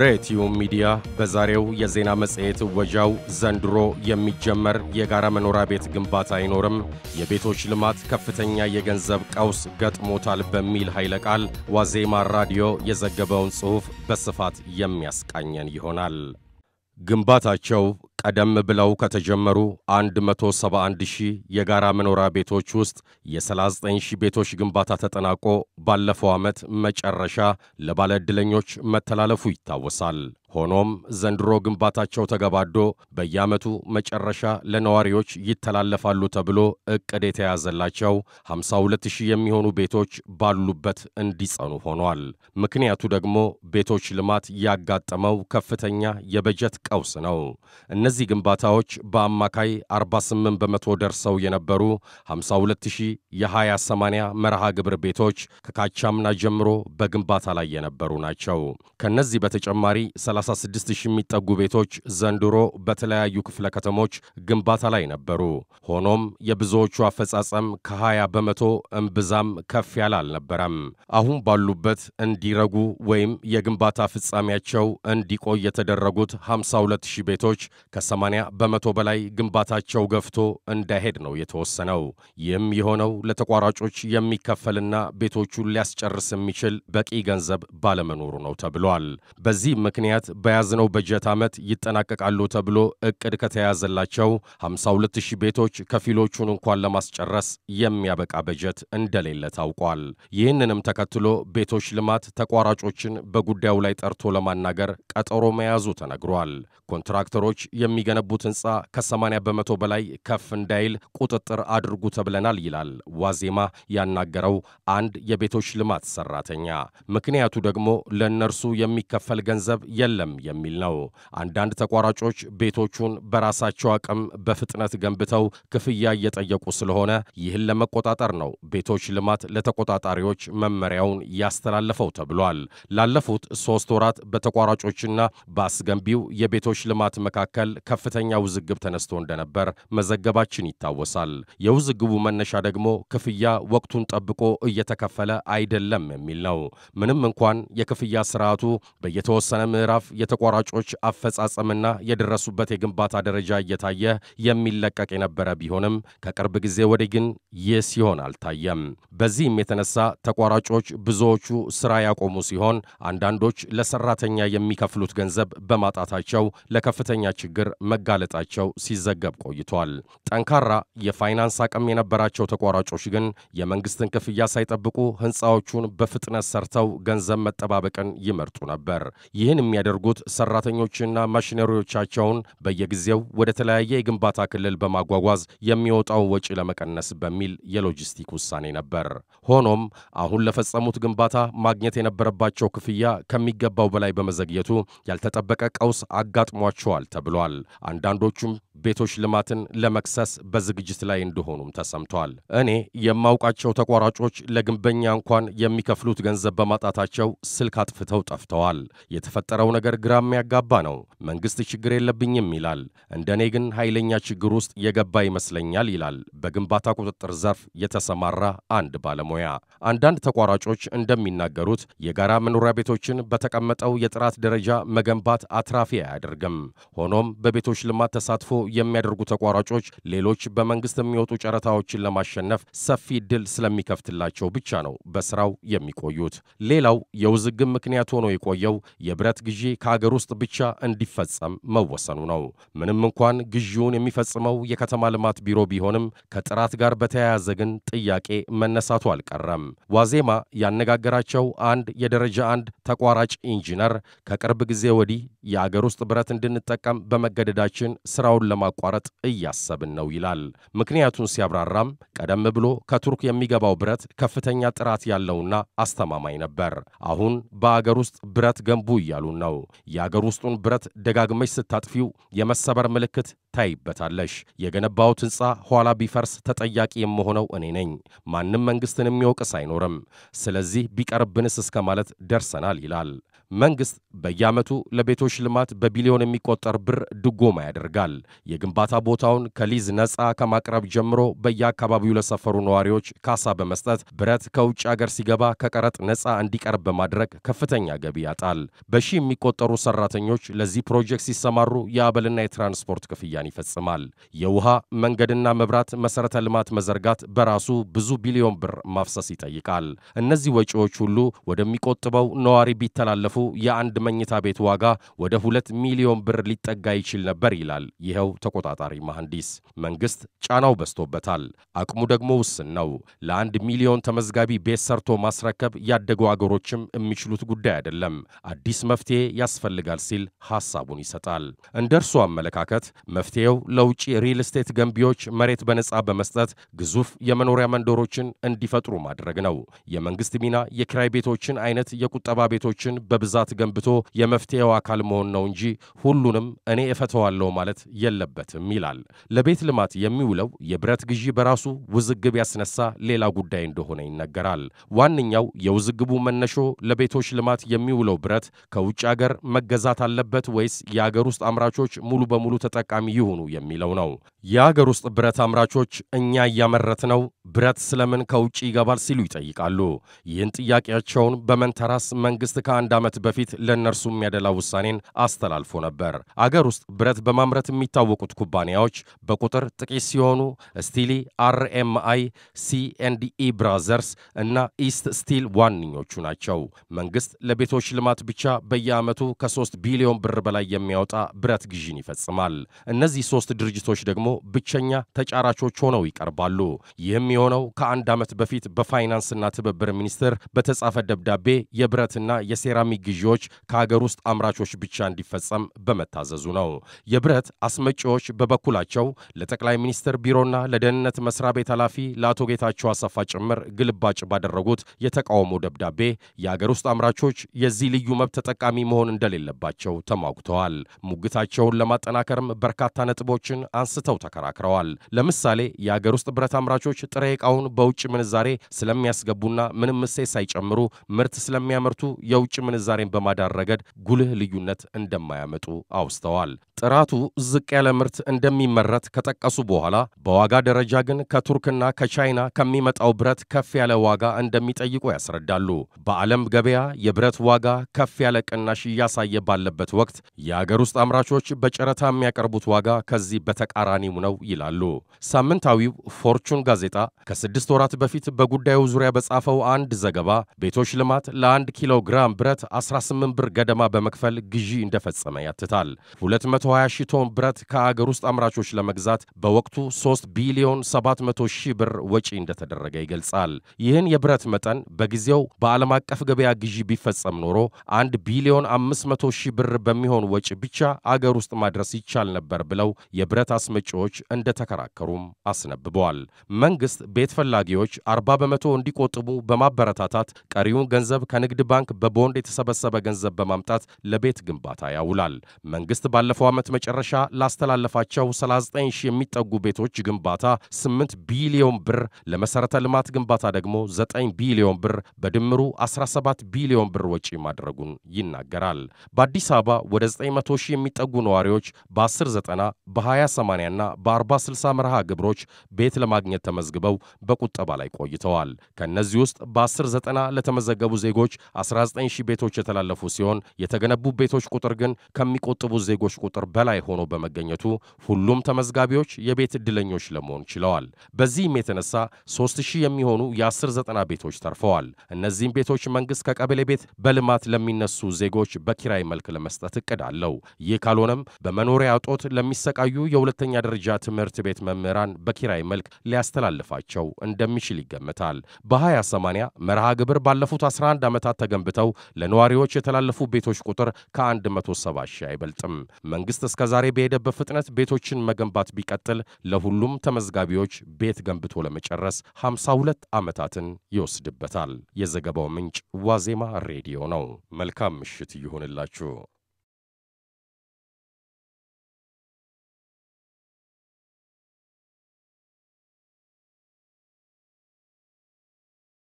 ሬቲዮ ሚዲያ በዛሬው የዜና መጽሔት ወጃው ዘንድሮ የሚጀመር የጋራ መኖሪያ ቤት ግንባታ አይኖርም፣ የቤቶች ልማት ከፍተኛ የገንዘብ ቀውስ ገጥሞታል በሚል ኃይለ ቃል ዋዜማ ራዲዮ የዘገበውን ጽሑፍ በስፋት የሚያስቃኘን ይሆናል። ግንባታቸው ቀደም ብለው ከተጀመሩ 171 ሺህ የጋራ መኖሪያ ቤቶች ውስጥ የ39 ሺህ ቤቶች ግንባታ ተጠናቆ ባለፈው ዓመት መጨረሻ ዕድለኞች መተላለፉ ይታወሳል። ሆኖም ዘንድሮ ግንባታቸው ተገባዶ በየዓመቱ መጨረሻ ለነዋሪዎች ይተላለፋሉ ተብሎ እቅድ የተያዘላቸው 52000 የሚሆኑ ቤቶች ባሉበት እንዲጸኑ ሆኗል። ምክንያቱ ደግሞ ቤቶች ልማት ያጋጠመው ከፍተኛ የበጀት ቀውስ ነው። እነዚህ ግንባታዎች በአማካይ 48 በመቶ ደርሰው የነበሩ 52000 የ 2080 መርሃ ግብር ቤቶች ከካቻምና ጀምሮ በግንባታ ላይ የነበሩ ናቸው። ከነዚህ በተጨማሪ 36 ሺህ የሚጠጉ ቤቶች ዘንድሮ በተለያዩ ክፍለ ከተሞች ግንባታ ላይ ነበሩ። ሆኖም የብዙዎቹ አፈጻጸም ከ20 በመቶ እምብዛም ከፍ ያለ አልነበረም። አሁን ባሉበት እንዲረጉ ወይም የግንባታ ፍጻሜያቸው እንዲቆይ የተደረጉት 52 ሺህ ቤቶች ከ80 በመቶ በላይ ግንባታቸው ገፍቶ እንዳይሄድ ነው የተወሰነው። ይህም የሆነው ለተቋራጮች የሚከፈልና ቤቶቹን ሊያስጨርስ የሚችል በቂ ገንዘብ ባለመኖሩ ነው ተብሏል። በዚህ ምክንያት በያዝነው በጀት ዓመት ይጠናቀቃሉ ተብሎ እቅድ ከተያዘላቸው 52 ቤቶች ከፊሎቹን እንኳን ለማስጨረስ የሚያበቃ በጀት እንደሌለ ታውቋል። ይህንንም ተከትሎ ቤቶች ልማት ተቋራጮችን በጉዳዩ ላይ ጠርቶ ለማናገር ቀጠሮ መያዙ ተነግሯል። ኮንትራክተሮች የሚገነቡት ህንፃ ከ80 በመቶ በላይ ከፍ እንዳይል ቁጥጥር አድርጉ ተብለናል ይላል ዋዜማ ያናገረው አንድ የቤቶች ልማት ሰራተኛ። ምክንያቱ ደግሞ ለእነርሱ የሚከፈል ገንዘብ የለም አይደለም የሚል ነው። አንዳንድ ተቋራጮች ቤቶቹን በራሳቸው አቅም በፍጥነት ገንብተው ክፍያ እየጠየቁ ስለሆነ ይህን ለመቆጣጠር ነው ቤቶች ልማት ለተቆጣጣሪዎች መመሪያውን ያስተላለፈው ተብሏል። ላለፉት ሶስት ወራት በተቋራጮችና በአስገንቢው የቤቶች ልማት መካከል ከፍተኛ ውዝግብ ተነስቶ እንደነበር መዘገባችን ይታወሳል። የውዝግቡ መነሻ ደግሞ ክፍያ ወቅቱን ጠብቆ እየተከፈለ አይደለም የሚል ነው። ምንም እንኳን የክፍያ ስርዓቱ በየተወሰነ ምዕራፍ ድጋፍ የተቋራጮች አፈጻጸምና የደረሱበት የግንባታ ደረጃ እየታየ የሚለቀቅ የነበረ ቢሆንም ከቅርብ ጊዜ ወዲህ ግን ይህ ሲሆን አልታየም። በዚህም የተነሳ ተቋራጮች ብዙዎቹ ስራ ያቆሙ ሲሆን አንዳንዶች ለሰራተኛ የሚከፍሉት ገንዘብ በማጣታቸው ለከፍተኛ ችግር መጋለጣቸው ሲዘገብ ቆይቷል። ጠንካራ የፋይናንስ አቅም የነበራቸው ተቋራጮች ግን የመንግስትን ክፍያ ሳይጠብቁ ህንፃዎቹን በፍጥነት ሰርተው ገንዘብ መጠባበቅን ይመርጡ ነበር። ይህን የሚያደ የሚያደርጉት ሰራተኞችና ማሽነሪዎቻቸውን በየጊዜው ወደ ተለያየ የግንባታ ክልል በማጓጓዝ የሚወጣውን ወጪ ለመቀነስ በሚል የሎጂስቲክ ውሳኔ ነበር። ሆኖም አሁን ለፈጸሙት ግንባታ ማግኘት የነበረባቸው ክፍያ ከሚገባው በላይ በመዘግየቱ ያልተጠበቀ ቀውስ አጋጥሟቸዋል ተብሏል። አንዳንዶቹም ቤቶች ልማትን ለመክሰስ በዝግጅት ላይ እንደሆኑም ተሰምተዋል። እኔ የማውቃቸው ተቋራጮች ለግንበኛ እንኳን የሚከፍሉት ገንዘብ በማጣታቸው ስልክ አጥፍተው ጠፍተዋል። የተፈጠረው ነገር ግራ የሚያጋባ ነው። መንግሥት ችግር የለብኝም ይላል፣ እንደኔ ግን ኃይለኛ ችግር ውስጥ የገባ ይመስለኛል ይላል በግንባታ ቁጥጥር ዘርፍ የተሰማራ አንድ ባለሙያ። አንዳንድ ተቋራጮች እንደሚናገሩት የጋራ መኖሪያ ቤቶችን በተቀመጠው የጥራት ደረጃ መገንባት አትራፊ አያደርግም። ሆኖም በቤቶች ልማት ተሳትፎ የሚያደርጉ ተቋራጮች ሌሎች በመንግስት የሚወጡ ጨረታዎችን ለማሸነፍ ሰፊ እድል ስለሚከፍትላቸው ብቻ ነው በስራው የሚቆዩት። ሌላው የውዝግብ ምክንያት ሆኖ የቆየው የብረት ግዢ ከሀገር ውስጥ ብቻ እንዲፈጸም መወሰኑ ነው። ምንም እንኳን ግዢውን የሚፈጽመው የከተማ ልማት ቢሮ ቢሆንም ከጥራት ጋር በተያያዘ ግን ጥያቄ መነሳቱ አልቀረም። ዋዜማ ያነጋገራቸው አንድ የደረጃ አንድ ተቋራጭ ኢንጂነር ከቅርብ ጊዜ ወዲህ የአገር ውስጥ ብረት እንድንጠቀም በመገደዳችን ስራውን ለማቋረጥ እያሰብን ነው ይላል። ምክንያቱን ሲያብራራም ቀደም ብሎ ከቱርክ የሚገባው ብረት ከፍተኛ ጥራት ያለውና አስተማማኝ ነበር። አሁን በአገር ውስጥ ብረት ገንቡ እያሉን ነው። የአገር ውስጡን ብረት ደጋግመች ስታጥፊው የመሰበር ምልክት ታይበታለሽ። የገነባሁት ሕንፃ ኋላ ቢፈርስ ተጠያቂ የምሆነው እኔ ነኝ። ማንም መንግሥትን የሚወቅስ አይኖርም። ስለዚህ ቢቀርብንስ እስከ ማለት ደርሰናል ይላል። መንግስት በየዓመቱ ለቤቶች ልማት በቢሊዮን የሚቆጠር ብር ድጎማ ያደርጋል። የግንባታ ቦታውን ከሊዝ ነፃ ከማቅረብ ጀምሮ በየአካባቢው ለሰፈሩ ነዋሪዎች ካሳ በመስጠት ብረት ከውጭ አገር ሲገባ ከቀረጥ ነፃ እንዲቀርብ በማድረግ ከፍተኛ ገቢ ያጣል። በሺህ የሚቆጠሩ ሰራተኞች ለዚህ ፕሮጀክት ሲሰማሩ የአበልና የትራንስፖርት ክፍያን ይፈጽማል። የውሃ መንገድና መብራት መሠረተ ልማት መዘርጋት በራሱ ብዙ ቢሊዮን ብር ማፍሰስ ይጠይቃል። እነዚህ ወጪዎች ሁሉ ወደሚቆጥበው ነዋሪ ቢተላለፉ የአንድ መኝታ ቤት ዋጋ ወደ ሁለት ሚሊዮን ብር ሊጠጋ ይችል ነበር ይላል ይኸው ተቆጣጣሪ መሐንዲስ። መንግስት ጫናው በዝቶበታል፣ አቅሙ ደግሞ ውስን ነው። ለአንድ ሚሊዮን ተመዝጋቢ ቤት ሰርቶ ማስረከብ ያደጉ አገሮችም የሚችሉት ጉዳይ አይደለም፣ አዲስ መፍትሄ ያስፈልጋል ሲል ሐሳቡን ይሰጣል። እንደ እርሱ አመለካከት መፍትሄው ለውጭ ሪል ስቴት ገንቢዎች መሬት በነጻ በመስጠት ግዙፍ የመኖሪያ መንደሮችን እንዲፈጥሩ ማድረግ ነው። የመንግስት ሚና የኪራይ ቤቶችን አይነት የቁጠባ ቤቶችን በብዛት ግዛት ገንብቶ የመፍትሄው አካል መሆን ነው እንጂ ሁሉንም እኔ እፈተዋለሁ ማለት የለበትም ይላል። ለቤት ልማት የሚውለው የብረት ግዢ በራሱ ውዝግብ ያስነሳ ሌላ ጉዳይ እንደሆነ ይነገራል። ዋነኛው የውዝግቡ መነሾ ለቤቶች ልማት የሚውለው ብረት ከውጭ አገር መገዛት አለበት ወይስ የአገር ውስጥ አምራቾች ሙሉ በሙሉ ተጠቃሚ ይሁኑ የሚለው ነው። የአገር ውስጥ ብረት አምራቾች እኛ እያመረት ነው? ብረት ስለምን ከውጭ ይገባል ሲሉ ይጠይቃሉ። ይህን ጥያቄያቸውን በመንተራስ መንግስት ከአንድ ዓመት በፊት ለእነርሱ የሚያደላ ውሳኔን አስተላልፎ ነበር። አገር ውስጥ ብረት በማምረት የሚታወቁት ኩባንያዎች በቁጥር ጥቂት ሲሆኑ ስቲሊ፣ አርኤምአይ፣ ሲኤንዲኢ ብራዘርስ እና ኢስት ስቲል ዋነኞቹ ናቸው። መንግስት ለቤቶች ልማት ብቻ በየዓመቱ ከ3 ቢሊዮን ብር በላይ የሚያወጣ ብረት ግዢን ይፈጽማል። እነዚህ ሶስት ድርጅቶች ደግሞ ብቸኛ ተጫራቾች ሆነው ይቀርባሉ። ይህም የሆነው ከአንድ ዓመት በፊት በፋይናንስና ትብብር ሚኒስቴር በተጻፈ ደብዳቤ የብረትና የሴራሚክ ግዢዎች ከሀገር ውስጥ አምራቾች ብቻ እንዲፈጸም በመታዘዙ ነው። የብረት አስመጪዎች በበኩላቸው ለጠቅላይ ሚኒስትር ቢሮና ለደህንነት መስሪያ ቤት ኃላፊ ለአቶ ጌታቸው አሰፋ ጭምር ግልባጭ ባደረጉት የተቃውሞ ደብዳቤ የሀገር ውስጥ አምራቾች የዚህ ልዩ መብት ተጠቃሚ መሆን እንደሌለባቸው ተሟግተዋል። ሙግታቸውን ለማጠናከርም በርካታ ነጥቦችን አንስተው ተከራክረዋል። ለምሳሌ የሀገር ውስጥ ብረት አምራቾች ጥሬ ዕቃውን በውጭ ምንዛሬ ስለሚያስገቡና ምንም እሴት ሳይጨምሩ ምርት ስለሚያመርቱ የውጭ ምንዛሬ ምንዛሬን በማዳን ረገድ ጉልህ ልዩነት እንደማያመጡ አውስተዋል። ጥራቱ ዝቅ ያለ ምርት እንደሚመረት ከጠቀሱ በኋላ በዋጋ ደረጃ ግን ከቱርክና ከቻይና ከሚመጣው ብረት ከፍ ያለ ዋጋ እንደሚጠይቁ ያስረዳሉ። በዓለም ገበያ የብረት ዋጋ ከፍ ያለ ቅናሽ እያሳየ ባለበት ወቅት የአገር ውስጥ አምራቾች በጨረታ የሚያቀርቡት ዋጋ ከዚህ በተቃራኒው ነው ይላሉ። ሳምንታዊው ፎርቹን ጋዜጣ ከስድስት ወራት በፊት በጉዳዩ ዙሪያ በጻፈው አንድ ዘገባ ቤቶች ልማት ለአንድ ኪሎ ግራም ብረት 18 ብር ገደማ በመክፈል ግዢ እንደፈጸመ ያትታል። 220 ሺህ ቶን ብረት ከአገር ውስጥ አምራቾች ለመግዛት በወቅቱ 3 ቢሊዮን 700 ሺህ ብር ወጪ እንደተደረገ ይገልጻል። ይህን የብረት መጠን በጊዜው በዓለም አቀፍ ገበያ ግዢ ቢፈጸም ኖሮ 1 ቢሊዮን 500 ሺህ ብር በሚሆን ወጪ ብቻ አገር ውስጥ ማድረስ ይቻል ነበር ብለው የብረት አስመጪዎች እንደተከራከሩም አስነብበዋል። መንግስት ቤት ፈላጊዎች 40 በመቶ እንዲቆጥቡ በማበረታታት ቀሪውን ገንዘብ ከንግድ ባንክ በቦንድ የተሰበ የተሰበሰበ ገንዘብ በማምጣት ለቤት ግንባታ ያውላል። መንግስት ባለፈው ዓመት መጨረሻ ላስተላለፋቸው 39 ሺህ የሚጠጉ ቤቶች ግንባታ 8 ቢሊዮን ብር፣ ለመሠረተ ልማት ግንባታ ደግሞ 9 ቢሊዮን ብር፣ በድምሩ 17 ቢሊዮን ብር ወጪ ማድረጉን ይናገራል። በአዲስ አበባ ወደ 900 ሺህ የሚጠጉ ነዋሪዎች በ1090 በ2080 እና በ4060 መርሃ ግብሮች ቤት ለማግኘት ተመዝግበው በቁጠባ ላይ ቆይተዋል። ከእነዚህ ውስጥ በ1090 ለተመዘገቡ ዜጎች 190 ቤቶች የተላለፉ ሲሆን የተገነቡ ቤቶች ቁጥር ግን ከሚቆጥቡ ዜጎች ቁጥር በላይ ሆኖ በመገኘቱ ሁሉም ተመዝጋቢዎች የቤት ዕድለኞች ለመሆን ችለዋል። በዚህም የተነሳ 3000 የሚሆኑ የ1090 ቤቶች ተርፈዋል። እነዚህም ቤቶች መንግሥት ከቀበሌ ቤት በልማት ለሚነሱ ዜጎች በኪራይ መልክ ለመስጠት እቅድ አለው። ይህ ካልሆነም በመኖሪያ እጦት ለሚሰቃዩ የሁለተኛ ደረጃ ትምህርት ቤት መምህራን በኪራይ መልክ ሊያስተላልፋቸው እንደሚችል ይገመታል። በ2080 መርሃ ግብር ባለፉት 11 ዓመታት ተገንብተው ለነዋሪ ለተማሪዎች የተላለፉ ቤቶች ቁጥር ከ170 ሺህ አይበልጥም። መንግሥት እስከዛሬ በሄደበት ፍጥነት ቤቶችን መገንባት ቢቀጥል ለሁሉም ተመዝጋቢዎች ቤት ገንብቶ ለመጨረስ 52 ዓመታትን ይወስድበታል። የዘገባው ምንጭ ዋዜማ ሬዲዮ ነው። መልካም ምሽት ይሁንላችሁ።